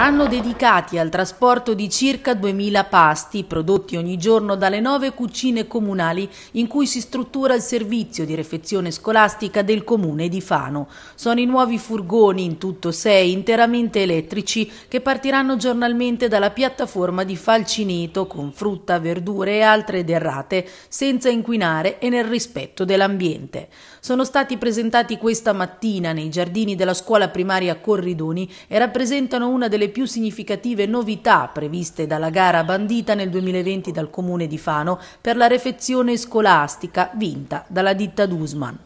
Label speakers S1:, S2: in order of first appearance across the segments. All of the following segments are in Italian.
S1: saranno dedicati al trasporto di circa 2.000 pasti prodotti ogni giorno dalle nove cucine comunali in cui si struttura il servizio di refezione scolastica del comune di Fano. Sono i nuovi furgoni, in tutto sei, interamente elettrici, che partiranno giornalmente dalla piattaforma di Falcineto con frutta, verdure e altre derrate, senza inquinare e nel rispetto dell'ambiente. Sono stati presentati questa mattina nei giardini della scuola primaria Corridoni e rappresentano una delle più significative novità previste dalla gara bandita nel 2020 dal comune di Fano per la refezione scolastica vinta dalla ditta Dusman.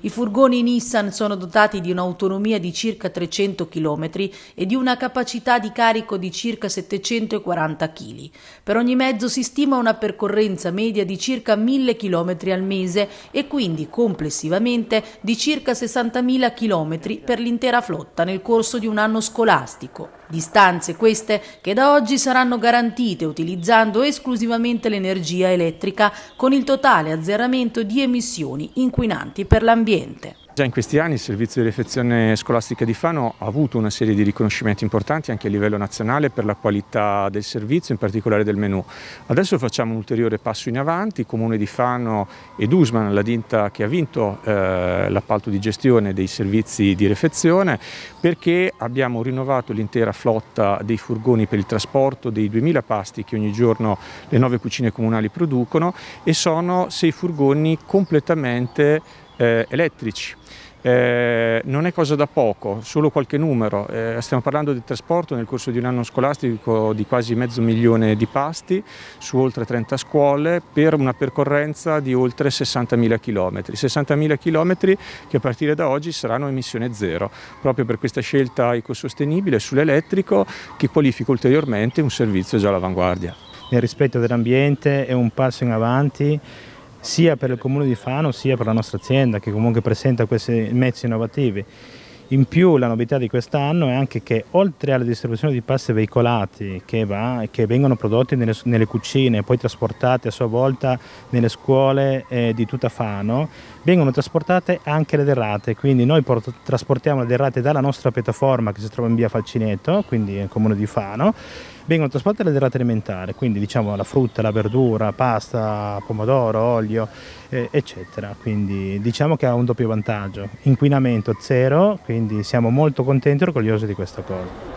S1: I furgoni Nissan sono dotati di un'autonomia di circa 300 km e di una capacità di carico di circa 740 kg. Per ogni mezzo si stima una percorrenza media di circa 1000 km al mese e quindi complessivamente di circa 60.000 km per l'intera flotta nel corso di un anno scolastico. Distanze queste che da oggi saranno garantite utilizzando esclusivamente l'energia elettrica con il totale azzeramento di emissioni inquinanti per l'ambiente ambiente.
S2: Già in questi anni il servizio di refezione scolastica di Fano ha avuto una serie di riconoscimenti importanti anche a livello nazionale per la qualità del servizio, in particolare del menù. Adesso facciamo un ulteriore passo in avanti, Comune di Fano ed Usman, la ditta che ha vinto eh, l'appalto di gestione dei servizi di refezione, perché abbiamo rinnovato l'intera flotta dei furgoni per il trasporto dei 2000 pasti che ogni giorno le nove cucine comunali producono e sono sei furgoni completamente eh, elettrici. Eh, non è cosa da poco, solo qualche numero. Eh, stiamo parlando di trasporto nel corso di un anno scolastico di quasi mezzo milione di pasti su oltre 30 scuole per una percorrenza di oltre 60.000 km. 60.000 km che a partire da oggi saranno emissione zero, proprio per questa scelta ecosostenibile sull'elettrico che qualifica ulteriormente un servizio già all'avanguardia.
S3: Nel rispetto dell'ambiente è un passo in avanti sia per il comune di Fano sia per la nostra azienda che comunque presenta questi mezzi innovativi. In più la novità di quest'anno è anche che oltre alla distribuzione di pasti veicolati che, va, che vengono prodotti nelle, nelle, cucine e poi trasportati a sua volta nelle scuole eh, di tutta Fano, vengono trasportate anche le derrate, quindi noi trasportiamo le derrate dalla nostra piattaforma che si trova in via Falcineto, quindi nel comune di Fano, vengono trasportate le derrate alimentari, quindi diciamo la frutta, la verdura, pasta, pomodoro, olio, eh, eccetera. Quindi diciamo che ha un doppio vantaggio, inquinamento zero, quindi quindi siamo molto contenti e orgogliosi di questa cosa.